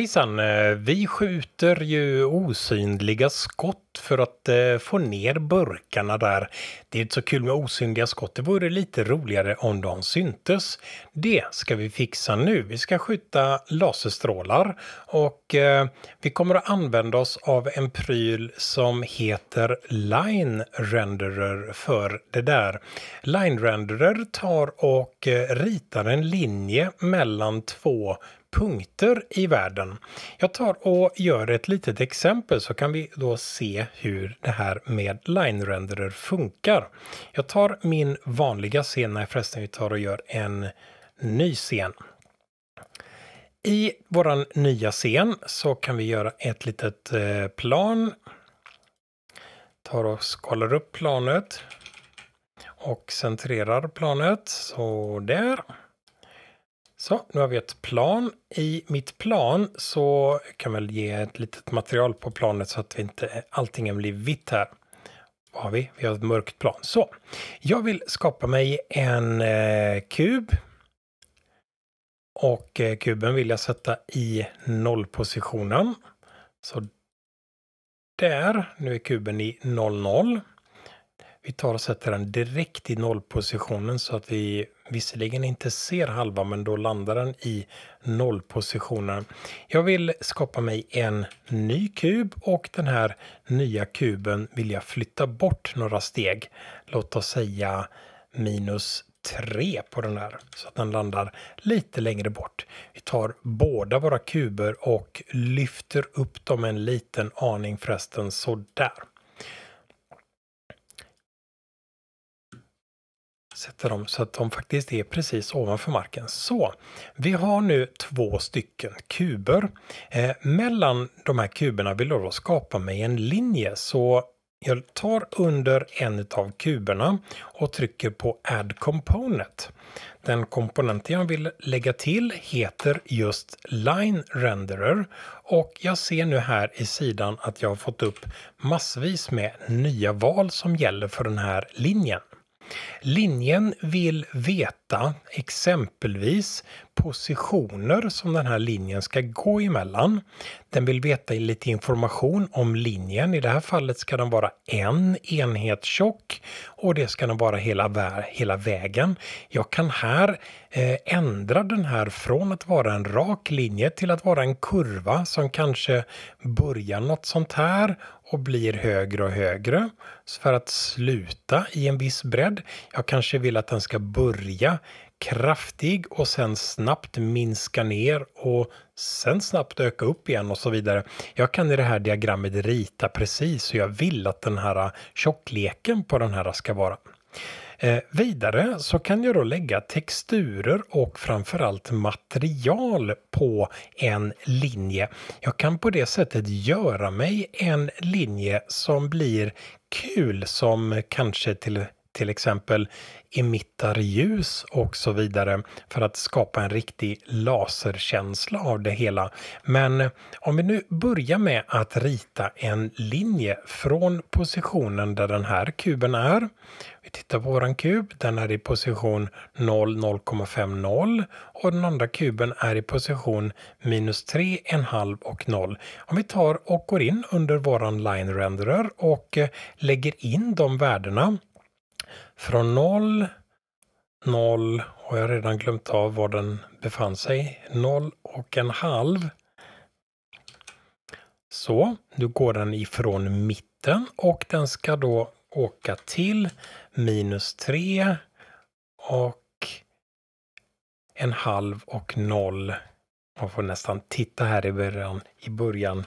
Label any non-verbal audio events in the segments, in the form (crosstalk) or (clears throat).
Hejsan! Eh, vi skjuter ju osynliga skott för att eh, få ner burkarna där. Det är inte så kul med osynliga skott, det vore lite roligare om de syntes. Det ska vi fixa nu. Vi ska skjuta laserstrålar och eh, vi kommer att använda oss av en pryl som heter Line Renderer för det där. Line Renderer tar och ritar en linje mellan två punkter i världen. Jag tar och gör ett litet exempel så kan vi då se hur det här med line renderer funkar. Jag tar min vanliga scen, när förresten vi tar och gör en ny scen. I våran nya scen så kan vi göra ett litet eh, plan. Tar och skalar upp planet och centrerar planet så där. Så, nu har vi ett plan. I mitt plan så kan väl ge ett litet material på planet så att vi inte, allting blir vitt här. Vad har vi? Vi har ett mörkt plan. Så, jag vill skapa mig en eh, kub. Och eh, kuben vill jag sätta i nollpositionen. Så där, nu är kuben i 00. Vi tar och sätter den direkt i nollpositionen så att vi visserligen inte ser halva, men då landar den i nollpositionen. Jag vill skapa mig en ny kub och den här nya kuben vill jag flytta bort några steg. Låt oss säga minus 3 på den här så att den landar lite längre bort. Vi tar båda våra kuber och lyfter upp dem en liten aning förresten så där. sätta dem så att de faktiskt är precis ovanför marken. Så vi har nu två stycken kuber. Eh, mellan de här kuberna vill jag då skapa mig en linje så jag tar under en av kuberna och trycker på Add Component. Den komponenten jag vill lägga till heter just Line Renderer och jag ser nu här i sidan att jag har fått upp massvis med nya val som gäller för den här linjen. Linjen vill veta hitta exempelvis positioner som den här linjen ska gå emellan. Den vill veta lite information om linjen. I det här fallet ska den vara en enhet tjock och det ska den vara hela, vä hela vägen. Jag kan här eh, ändra den här från att vara en rak linje till att vara en kurva som kanske börjar något sånt här och blir högre och högre för att sluta i en viss bredd. Jag kanske vill att den ska börja kraftig och sen snabbt minska ner och sen snabbt öka upp igen och så vidare. Jag kan i det här diagrammet rita precis hur jag vill att den här tjockleken på den här ska vara. Eh, vidare så kan jag då lägga texturer och framförallt material på en linje. Jag kan på det sättet göra mig en linje som blir kul som kanske till till exempel emittar ljus och så vidare för att skapa en riktig laserkänsla av det hela. Men om vi nu börjar med att rita en linje från positionen där den här kuben är. Vi tittar på våran kub, den är i position 0, 0,50 och den andra kuben är i position minus 3, 1,5 och 0. Om vi tar och går in under våran line renderer och eh, lägger in de värdena från 0, 0 har jag redan glömt av var den befann sig. 0 och en halv. Så, nu går den ifrån mitten och den ska då åka till minus 3 och en halv och noll. Man får nästan titta här i början, i början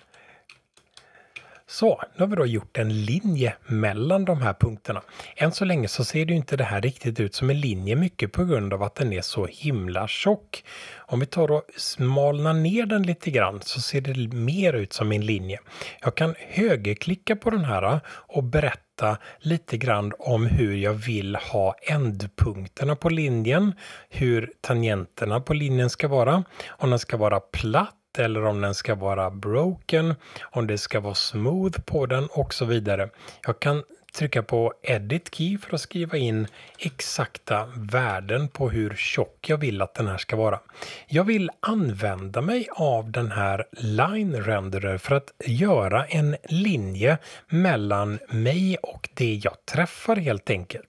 så, nu har vi då gjort en linje mellan de här punkterna. Än så länge så ser det ju inte det här riktigt ut som en linje mycket på grund av att den är så himla tjock. Om vi tar och smalnar ner den lite grann så ser det mer ut som en linje. Jag kan högerklicka på den här och berätta lite grann om hur jag vill ha ändpunkterna på linjen, hur tangenterna på linjen ska vara, om den ska vara platt eller om den ska vara broken, om det ska vara smooth på den och så vidare. Jag kan trycka på Edit Key för att skriva in exakta värden på hur tjock jag vill att den här ska vara. Jag vill använda mig av den här Line Renderer för att göra en linje mellan mig och det jag träffar helt enkelt.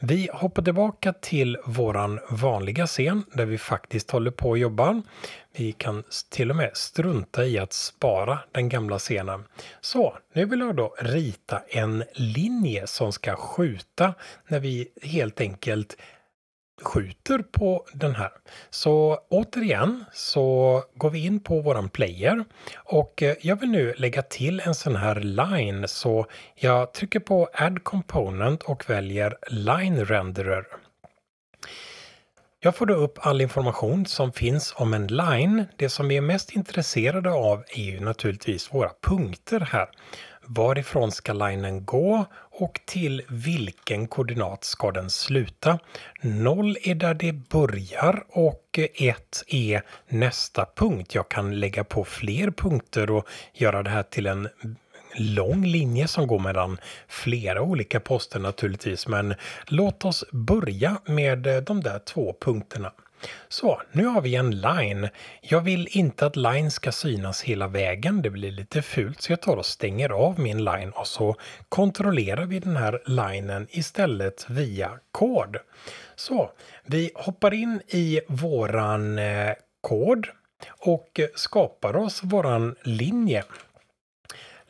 Vi hoppar tillbaka till våran vanliga scen där vi faktiskt håller på att jobba. Vi kan till och med strunta i att spara den gamla scenen. Så nu vill jag då rita en linje som ska skjuta när vi helt enkelt skjuter på den här. Så återigen så går vi in på våran player och eh, jag vill nu lägga till en sån här line så jag trycker på add component och väljer line renderer. Jag får då upp all information som finns om en line. Det som vi är mest intresserade av är ju naturligtvis våra punkter här. Varifrån ska linen gå och till vilken koordinat ska den sluta? 0 är där det börjar och 1 är nästa punkt. Jag kan lägga på fler punkter och göra det här till en lång linje som går mellan flera olika poster naturligtvis. Men låt oss börja med eh, de där två punkterna. Så, nu har vi en line. Jag vill inte att line ska synas hela vägen, det blir lite fult, så jag tar och stänger av min line och så kontrollerar vi den här linen istället via kod. Så, vi hoppar in i våran eh, kod och skapar oss våran linje.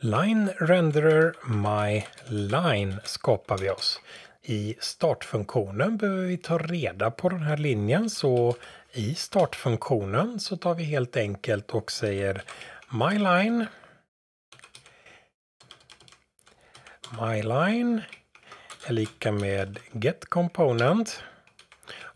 Line Renderer My Line skapar vi oss. I startfunktionen behöver vi ta reda på den här linjen så i startfunktionen så tar vi helt enkelt och säger My Line My Line är lika med Get Component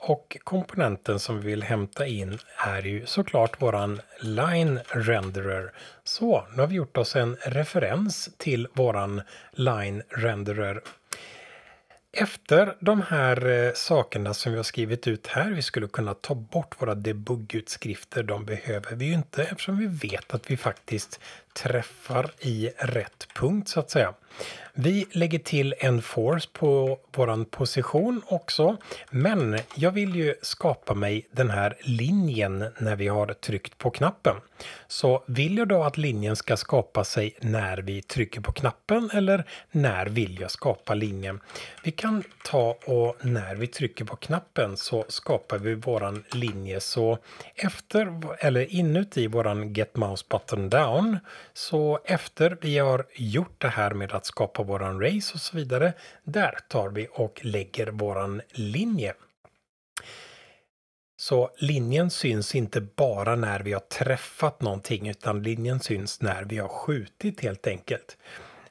och komponenten som vi vill hämta in är ju såklart våran Line Renderer. Så nu har vi gjort oss en referens till våran Line Renderer. Efter de här eh, sakerna som vi har skrivit ut här, vi skulle kunna ta bort våra debuggutskrifter. De behöver vi ju inte eftersom vi vet att vi faktiskt träffar i rätt punkt så att säga. Vi lägger till en force på vår position också, men jag vill ju skapa mig den här linjen när vi har tryckt på knappen. Så vill jag då att linjen ska skapa sig när vi trycker på knappen eller när vill jag skapa linjen? Vi kan ta och när vi trycker på knappen så skapar vi våran linje så efter eller inuti våran Get Mouse Button Down så efter vi har gjort det här med att skapa våran race och så vidare, där tar vi och lägger våran linje. Så linjen syns inte bara när vi har träffat någonting utan linjen syns när vi har skjutit helt enkelt.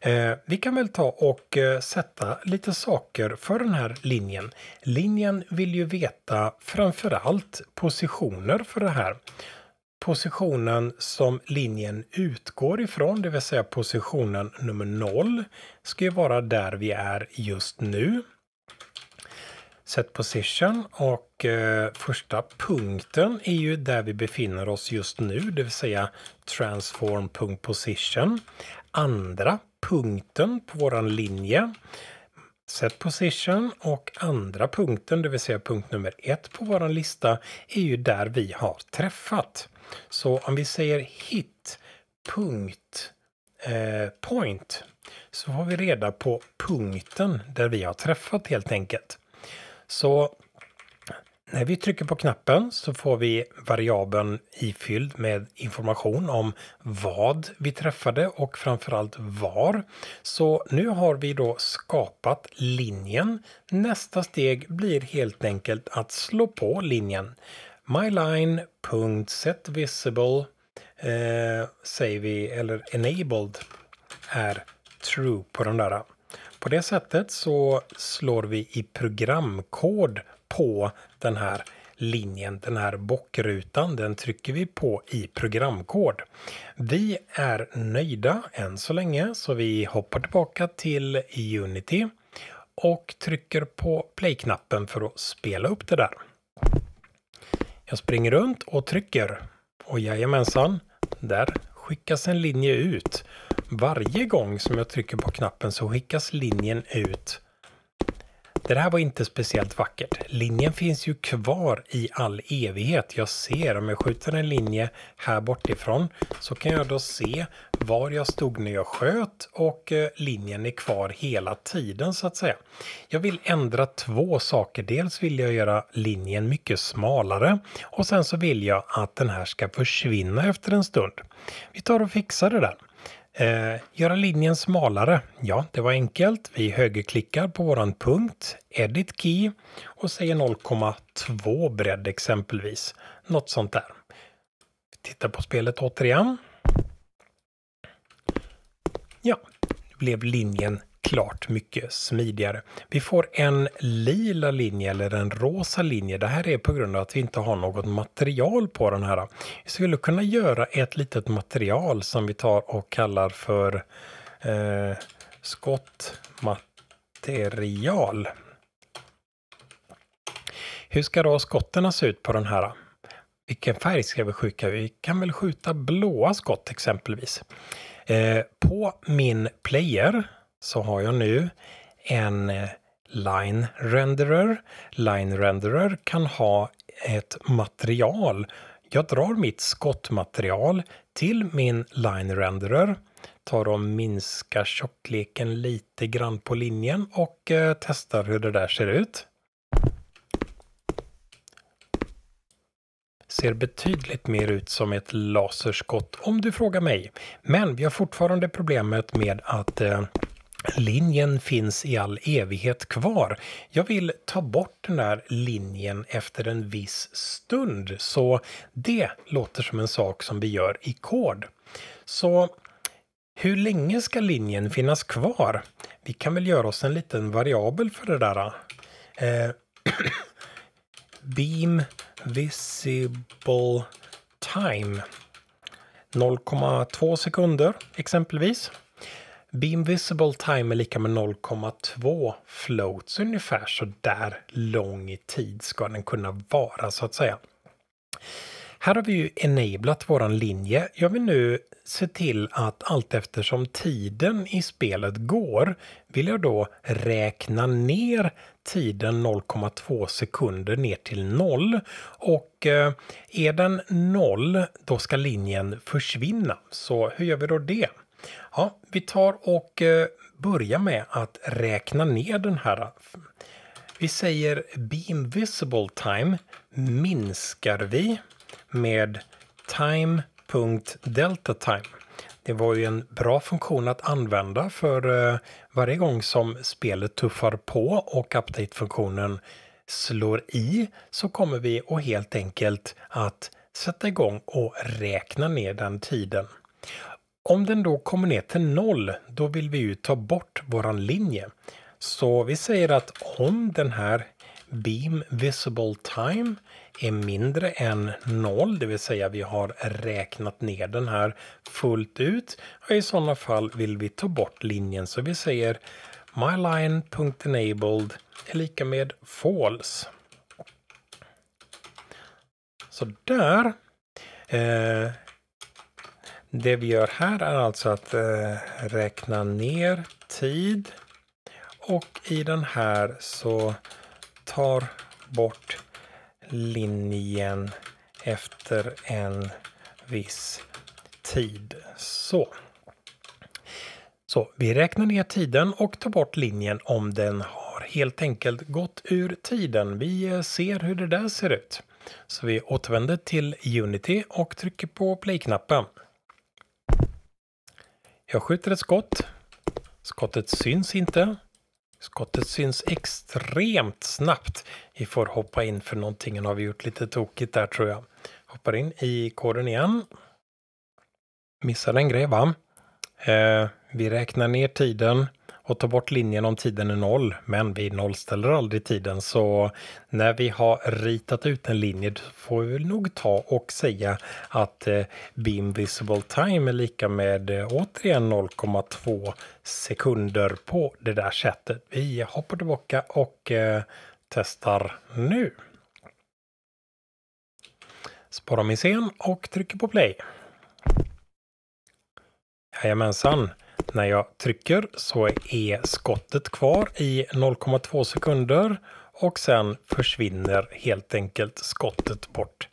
Eh, vi kan väl ta och eh, sätta lite saker för den här linjen. Linjen vill ju veta framförallt positioner för det här positionen som linjen utgår ifrån, det vill säga positionen nummer 0, ska ju vara där vi är just nu. Set position och eh, första punkten är ju där vi befinner oss just nu, det vill säga transform.position. Andra punkten på våran linje Set position och andra punkten, det vill säga punkt nummer ett på vår lista, är ju där vi har träffat. Så om vi säger hit punkt eh, point så har vi reda på punkten där vi har träffat helt enkelt. Så när vi trycker på knappen så får vi variabeln ifylld med information om vad vi träffade och framförallt var. Så nu har vi då skapat linjen. Nästa steg blir helt enkelt att slå på linjen myline.setVisible eh, säger vi, eller enabled, är true på den där. På det sättet så slår vi i programkod på den här linjen, den här bockrutan, den trycker vi på i programkod. Vi är nöjda än så länge så vi hoppar tillbaka till Unity och trycker på play-knappen för att spela upp det där. Jag springer runt och trycker. Och jajamensan, där skickas en linje ut. Varje gång som jag trycker på knappen så skickas linjen ut. Det här var inte speciellt vackert. Linjen finns ju kvar i all evighet. Jag ser om jag skjuter en linje här bortifrån så kan jag då se var jag stod när jag sköt och eh, linjen är kvar hela tiden så att säga. Jag vill ändra två saker. Dels vill jag göra linjen mycket smalare och sen så vill jag att den här ska försvinna efter en stund. Vi tar och fixar det där. Eh, göra linjen smalare. Ja, det var enkelt. Vi högerklickar på våran punkt, Edit Key och säger 0,2 bredd exempelvis. Något sånt där. Tittar på spelet återigen. Ja, nu blev linjen klart mycket smidigare. Vi får en lila linje eller en rosa linje. Det här är på grund av att vi inte har något material på den här. Vi skulle kunna göra ett litet material som vi tar och kallar för eh, skottmaterial. Hur ska då skotten se ut på den här? Vilken färg ska vi skjuta? Vi kan väl skjuta blåa skott exempelvis. Eh, på min player så har jag nu en eh, line renderer. Line renderer kan ha ett material. Jag drar mitt skottmaterial till min line renderer, tar och minskar tjockleken lite grann på linjen och eh, testar hur det där ser ut. ser betydligt mer ut som ett laserskott om du frågar mig. Men vi har fortfarande problemet med att eh, linjen finns i all evighet kvar. Jag vill ta bort den där linjen efter en viss stund, så det låter som en sak som vi gör i kod. Så hur länge ska linjen finnas kvar? Vi kan väl göra oss en liten variabel för det där. Eh, (clears throat) beam visible time 0,2 sekunder exempelvis. Be Invisible Time är lika med 0,2 floats ungefär så där lång i tid ska den kunna vara så att säga. Här har vi ju enablat våran linje. Jag vill nu se till att allt eftersom tiden i spelet går vill jag då räkna ner tiden 0,2 sekunder ner till 0 och eh, är den 0 då ska linjen försvinna. Så hur gör vi då det? Ja, vi tar och eh, börjar med att räkna ner den här. Vi säger beam visible time minskar vi med time.delta time. Det var ju en bra funktion att använda för eh, varje gång som spelet tuffar på och update-funktionen slår i så kommer vi och helt enkelt att sätta igång och räkna ner den tiden. Om den då kommer ner till noll, då vill vi ju ta bort våran linje. Så vi säger att om den här beam visible time är mindre än noll, det vill säga vi har räknat ner den här fullt ut. Och I sådana fall vill vi ta bort linjen så vi säger myline.enabled är lika med false. Så där. Eh, det vi gör här är alltså att eh, räkna ner tid och i den här så tar bort linjen efter en viss tid. Så. Så vi räknar ner tiden och tar bort linjen om den har helt enkelt gått ur tiden. Vi eh, ser hur det där ser ut. Så vi återvänder till Unity och trycker på play-knappen. Jag skjuter ett skott. Skottet syns inte. Skottet syns extremt snabbt. Vi får hoppa in för någonting Nu har vi gjort lite tokigt där tror jag. Hoppar in i koden igen. Missar en grej va? Eh, vi räknar ner tiden och tar bort linjen om tiden är noll. Men vi nollställer aldrig tiden så när vi har ritat ut en linje får vi nog ta och säga att eh, BIM Visible Time är lika med eh, återigen 0,2 sekunder på det där sättet. Vi hoppar tillbaka och eh, testar nu. Sparar min scen och trycker på play. Jajamensan. När jag trycker så är skottet kvar i 0,2 sekunder och sen försvinner helt enkelt skottet bort.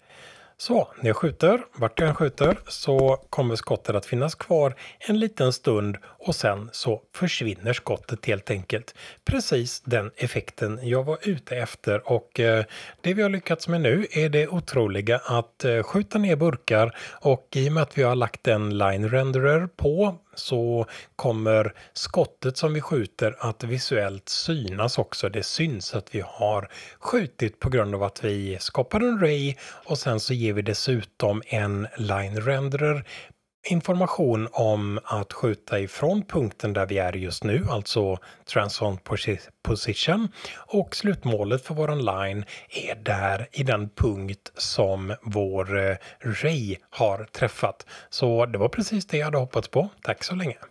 Så när jag skjuter, vart jag än skjuter, så kommer skottet att finnas kvar en liten stund och sen så försvinner skottet helt enkelt. Precis den effekten jag var ute efter och eh, det vi har lyckats med nu är det otroliga att eh, skjuta ner burkar och i och med att vi har lagt en line renderer på så kommer skottet som vi skjuter att visuellt synas också. Det syns att vi har skjutit på grund av att vi skapar en ray och sen så ger vi dessutom en line renderer information om att skjuta ifrån punkten där vi är just nu, alltså transplant position. Och slutmålet för våran line är där i den punkt som vår eh, ray har träffat. Så det var precis det jag hade hoppats på. Tack så länge!